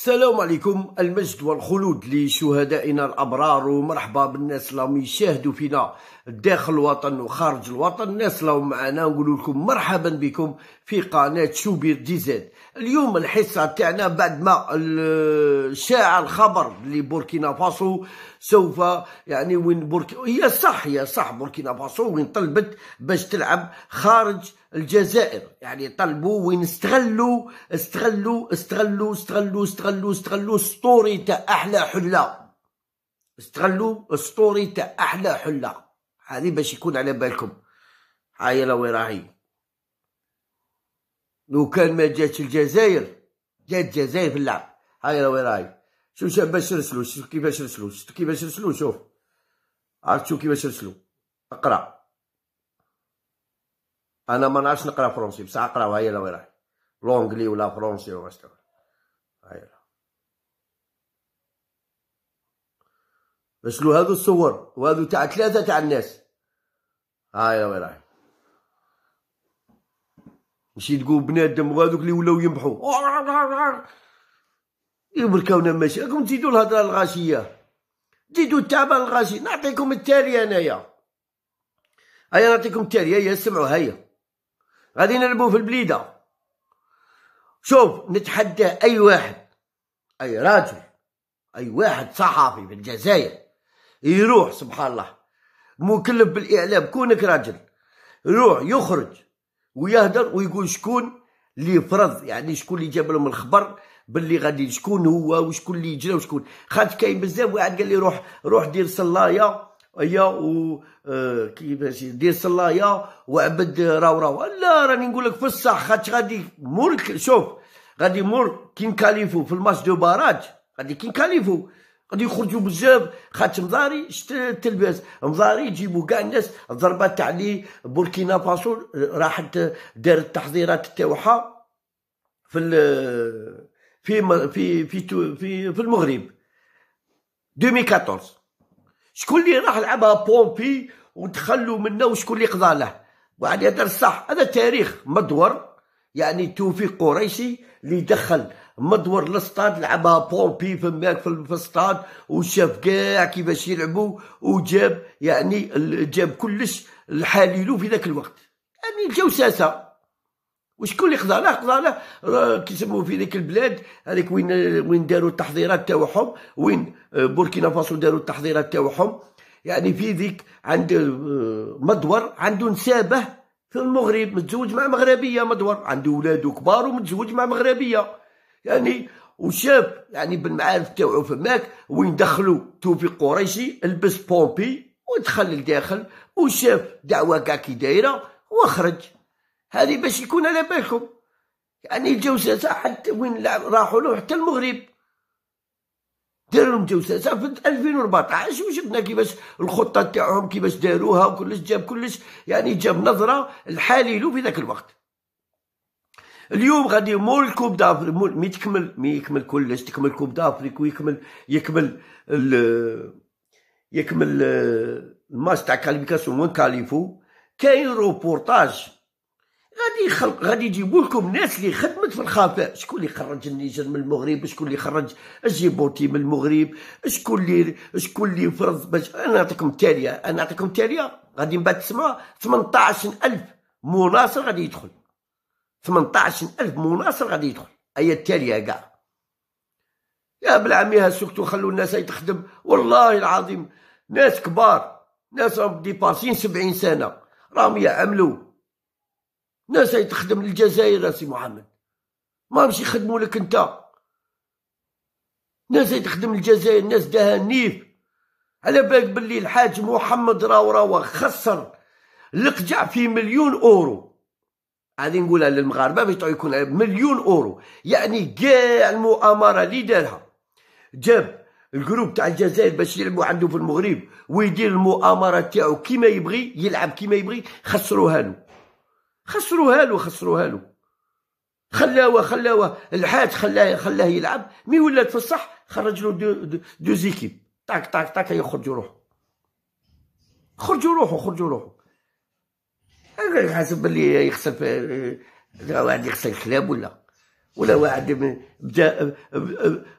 السلام عليكم المجد والخلود لشهدائنا الابرار ومرحبا بالناس اللي راهم يشاهدوا فينا داخل الوطن وخارج الوطن الناس اللي راهم معنا نقول لكم مرحبا بكم في قناه شوبير دي اليوم الحصه تاعنا بعد ما شاع الخبر لبوركينا فاسو سوف يعني وين بورك هي صح هي صح بوركينا فاسو وين طلبت باش تلعب خارج الجزائر يعني طلبوا وين استغلوا استغلوا استغلوا استغلوا استغلوا, استغلوا استغلوا استغلوا ستوري تاع احلى حله استغلوا ستوري تاع احلى حله هذه باش يكون على بالكم هاي راهي راهي لو كان ما جاتش الجزائر جات الجزائر في اللعب هاي راهي راهي شوف شوف باش نرسلو شوف كيفاش نرسلو شوف كيفاش رسلوا شوف عرفت شوف كيفاش نرسلو اقرا انا ما نعرفش نقرا فرونسي بصح اقرا هاي راهي راهي لونجلي ولا فرونسي ولا هاي راهي ارسلوا هذو الصور وهذو تاع ثلاثه تاع الناس هاي وين راهي مشي تقول بنادم وهذوك اللي ولاو ينبحوا يبركاونا ماشي راكم تزيدوا الهضره الغاشيه تزيدوا التعب الغاشي نعطيكم التالي انايا هيا نعطيكم التالي هيا سمعوا هيا غادي نلعبوا في البليده شوف نتحدى اي واحد اي راجل اي واحد صحفي في الجزائر يروح سبحان الله مكلف بالاعلام كونك راجل يروح يخرج ويهدر ويقول شكون اللي فرض يعني شكون اللي جاب لهم الخبر باللي غادي شكون هو وشكون اللي يجرى وشكون خاطر كاين بزاف واحد قال لي روح روح دير صلايه ايا و آه، كيفاش دير صلايه وعبد راو راو لا راني نقول لك في الصح خاطر غادي مور شوف غادي مور كين كاليفو في الماتش دو باراج غادي كين كاليفو غادي يخرجوا بزاف خاتم مزاري شت التلباس مزاري يجيبوا كاع الناس الضربه تاع لي بوركينا فاسو راحت دارت التحضيرات تاعها في في في في في, في المغرب 2014 شكون اللي راح لعبها بومبي ودخلوا منه وشكون اللي قضى له وعلى هذا الصح هذا تاريخ مدور يعني توفيق قريشي اللي دخل مدور للسطاد لعبها بومبي فماك في الاستاد وشاف كاع كيفاش يلعبوا وجاب يعني جاب كلش لحاليلو في ذاك الوقت يعني جاو ساسه وشكون اللي خذا له خذا له كيسموه في ذيك البلاد هذيك وين وين داروا التحضيرات تاعهم وين آه، بوركينا فاسو داروا التحضيرات تاعهم يعني في ذيك عند آه، مدور عنده نسابه في المغرب متزوج مع مغربيه مدور عنده ولاد كبار ومتزوج مع مغربيه يعني وشاف يعني بالمعارف تاعو فماك وين دخلوا توفيق قريشي لبس بومبي ودخل للداخل وشاف دعوه كاع كي دايره وخرج هذه باش يكون على بالكم يعني الجوساسه حتى وين راحوا له حتى المغرب داروا لهم في 2014 وشفنا كيفاش الخطه تاعهم كيفاش داروها وكلش جاب كلش يعني جاب نظره الحالي له في ذاك الوقت اليوم غادي مول الكوب دافريك مي تكمل مي يكمل كلش تكمل كوب دافريك ويكمل يكمل ال يكمل الماتش تاع كاليفيكاسيون وين كاليفو كاين روبورتاج غادي يخلق غادي يجيبوا لكم ناس اللي خدمت في الخفاء شكون اللي خرج النيجر من المغرب شكون اللي خرج جيبوتي من المغرب شكون اللي شكون اللي فرض باش انا نعطيكم التاليه انا نعطيكم التاليه غادي من بعد تسمع 18000 مناصر غادي يدخل 18000 مناصر غادي يدخل هي التاليه كاع يا ها سكتوا خلوا الناس تخدم والله العظيم ناس كبار ناس راهم ديباسين 70 سنه راهم يعملوا ناس تخدم للجزائر سي محمد ما مشي يخدموا لك انت ناس تخدم للجزائر ناس داها نيف على بالك بلي الحاج محمد راو راو خسر القجع في مليون اورو غادي نقولها للمغاربه باش يكون مليون اورو يعني كاع المؤامره اللي دارها جاب الجروب تاع الجزائر باش يلعبوا عنده في المغرب ويدير المؤامره تاعو كيما يبغي يلعب كيما يبغي خسروها له خسروها له خسروها له خلاوه خلاوه الحاج خلاه خلاه يلعب مي في الصح خرج له دو, دو, دو زيكيب طاك طاك طاك يخرجوا روحو خرجوا روحو خرجوا روحو حسب اللي يخسر واحد يخسر الكلاب ولا ولا واحد بدا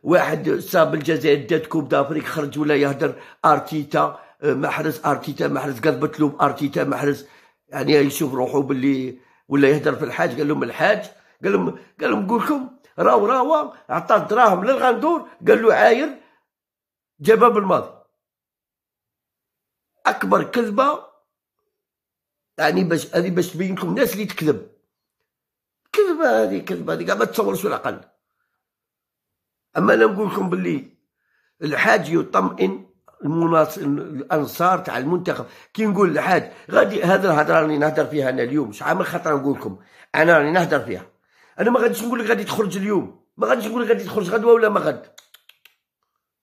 واحد صاب الجزائر دات كوب دافريك خرج ولا يهدر ارتيتا محرز ارتيتا محرز قلبت له ارتيتا محرز يعني يشوف روحه باللي ولا يهدر في الحاج قال لهم الحاج قال لهم قال لهم نقول لكم راو راو عطى الدراهم للغندور قال له عاير جابها بالماضي اكبر كذبه يعني باش هذه باش تبين لكم الناس اللي تكذب كذبه هذه كذبه هذه كاع ما تصورش العقل اما انا نقول لكم باللي الحاج يطمئن المناص الانصار تاع المنتخب كي نقول الحاج غادي هذا الهضره راني نهضر فيها انا اليوم شحال من خطره نقول لكم انا راني نهضر فيها انا ما غاديش نقول لك غادي تخرج اليوم ما غاديش نقول لك غادي تخرج غدوه ولا ما غد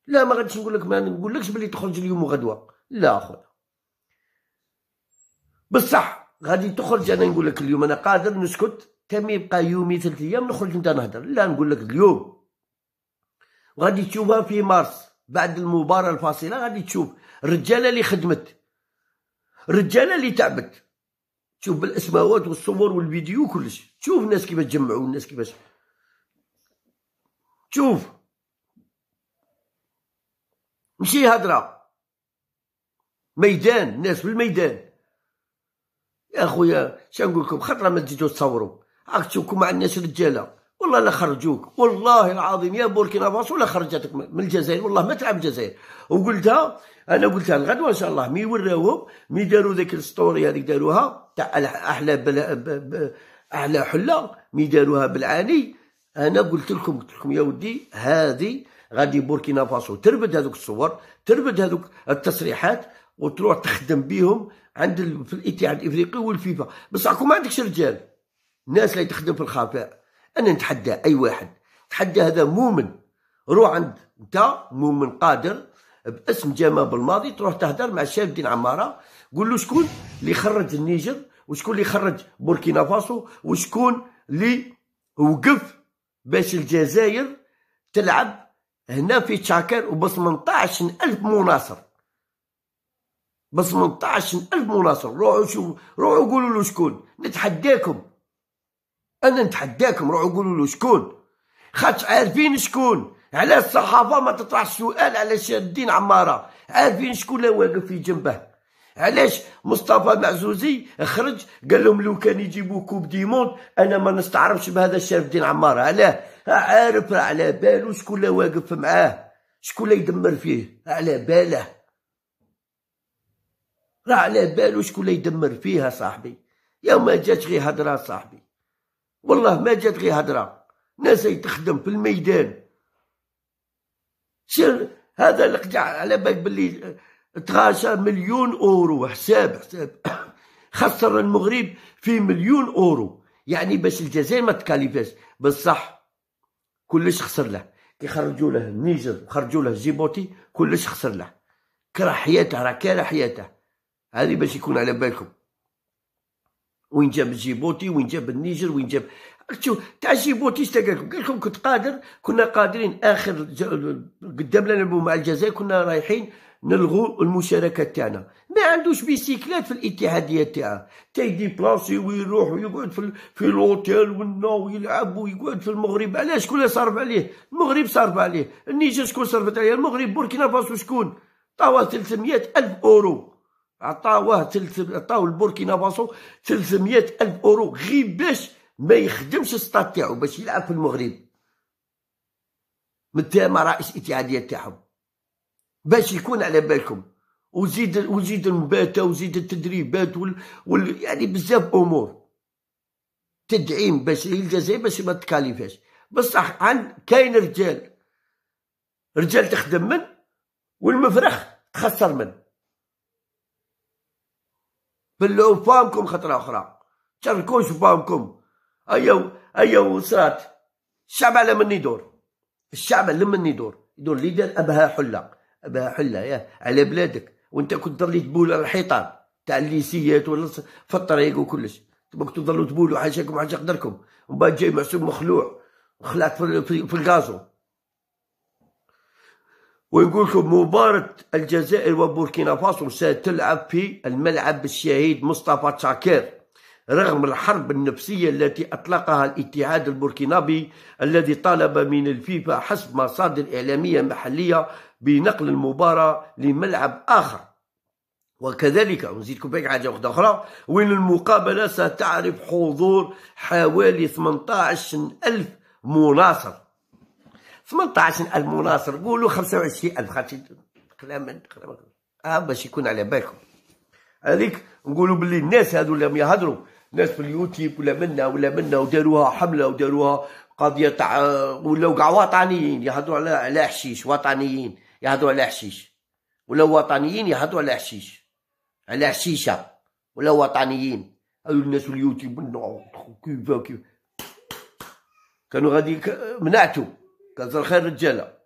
لا ما غاديش نقول لك ما نقولكش بلي تخرج اليوم وغدوه لا اخويا بصح غادي تخرج انا نقول لك اليوم انا قادر نسكت كم يبقى يومي ثلاث ايام نخرج نتا نهضر لا نقول لك اليوم وغادي تشوفها في مارس بعد المباراه الفاصله غادي تشوف الرجاله اللي خدمت الرجاله اللي تعبت تشوف بالاسماوات والصور والفيديو كلش تشوف الناس كيفاش تجمعوا الناس كيفاش تشوف مشي هضره ميدان الناس في الميدان يا خويا شنقول لكم خطره ما تجيو تصوروا راك تشوفوا مع الناس رجاله والله لا خرجوك والله العظيم يا بوركينا فاسو لا خرجتك من الجزائر والله ما تلعب الجزائر وقلتها انا قلتها الغدوه ان شاء الله مي وراوهم مي داروا ذيك الستوري هذيك داروها تاع احلى بلا ب ب احلى حله مي داروها بالعاني انا قلت لكم قلت لكم يا ودي هذه غادي بوركينا فاسو تربد هذوك الصور تربد هذوك التصريحات وتروح تخدم بيهم عند في الاتحاد الافريقي والفيفا بصح ما عندكش رجال الناس اللي تخدم في الخفاء انا نتحدى اي واحد تحدى هذا مؤمن روح عند انت مؤمن قادر باسم جامع بالماضي تروح تهدر مع الشيخ الدين عماره قول له شكون اللي خرج النيجر وشكون اللي خرج بوركينا فاسو وشكون اللي وقف باش الجزائر تلعب هنا في تشاكر وب 18000 مناصر ب ألف مناصر روحوا شوفوا روحوا قولوا له شكون نتحداكم انا نتحداكم روحوا قولوا له شكون خاطش عارفين شكون على الصحافه ما تطرحش سؤال على شاد الدين عماره عارفين شكون اللي واقف في جنبه علاش مصطفى معزوزي خرج قال لهم لو كان يجيبوا كوب ديموند انا ما نستعرفش بهذا شرف الدين عماره علاه عارف على باله شكون اللي واقف معاه شكون اللي يدمر فيه على باله راه على بالو شكون اللي يدمر فيها صاحبي يا ما جات غير هضره صاحبي والله ما جات غير هضره ناس تخدم في الميدان شر هذا اللي قجع على بالك باللي آه، تغاشى مليون اورو حساب حساب خسر المغرب في مليون اورو يعني باش الجزائر ما تكاليفاش بصح كلش خسر له كي خرجوا له النيجر وخرجوا له جيبوتي كلش خسر له كره حياته راه كاره حياته هذه باش يكون على بالكم وين جاب جيبوتي وين جاب النيجر وين جاب شو تاع جيبوتي تلقاكم قال لكم كنت قادر كنا قادرين اخر قدام لنا مع الجزائر كنا رايحين نلغوا المشاركه تاعنا ما عندوش بيسيكلات في الاتحاديه تاعه تاي ديبلاسي ويروح ويقعد في, في الاوتيل والنا ويلعب ويقعد في المغرب علاش شكون صرف عليه المغرب صرف عليه النيجر شكون صرفت عليه المغرب بوركينا فاسو شكون طاوا 300 الف اورو عطاوه تلت عطاو البوركينا فاسو 300 الف اورو غير باش ما يخدمش السطات تاعو باش يلعب في المغرب متهم رئيس اتحاديه تاعهم باش يكون على بالكم وزيد وزيد النباته وزيد التدريبات وال, وال يعني بزاف امور تدعيم باش الجزائر باش ما تكاليفاش بصح عن كاين رجال رجال تخدم من والمفرخ تخسر من بلعوا فامكم خطره اخرى تركوش فامكم ايو ايو صرات الشعب على من يدور الشعب على من يدور يدور اللي دار ابها حله ابها حله يا على بلادك وانت كنت ضليت تبول على الحيطان تاع الليسيات ولا في الطريق وكلش تبقى تضلوا تبولوا حاشاكم حاشا قدركم ومن بعد جاي معصوم مخلوع وخلعت في الغازو ويقول لكم مباراة الجزائر وبوركينا فاسو ستلعب في الملعب الشهيد مصطفى تشاكير رغم الحرب النفسية التي أطلقها الاتحاد البوركينابي الذي طالب من الفيفا حسب مصادر إعلامية محلية بنقل المباراة لملعب آخر وكذلك نزيدكم بك حاجة أخرى وين المقابلة ستعرف حضور حوالي 18 ألف مناصر 18000 مناصر قولوا 25000 خاطر قلاما قلاما اه باش يكون على بالكم هذيك نقولوا باللي الناس هذو اللي يهضروا ناس في اليوتيوب ولا منا ولا منا وداروها حمله وداروها قضيه تاع ولاو كاع وطنيين يهضروا على على حشيش وطنيين يهضروا على حشيش ولا وطنيين يهضروا على حشيش على حشيشه ولا وطنيين هذو الناس في اليوتيوب كيف كيف كانوا غادي منعتو كثر خير رجاله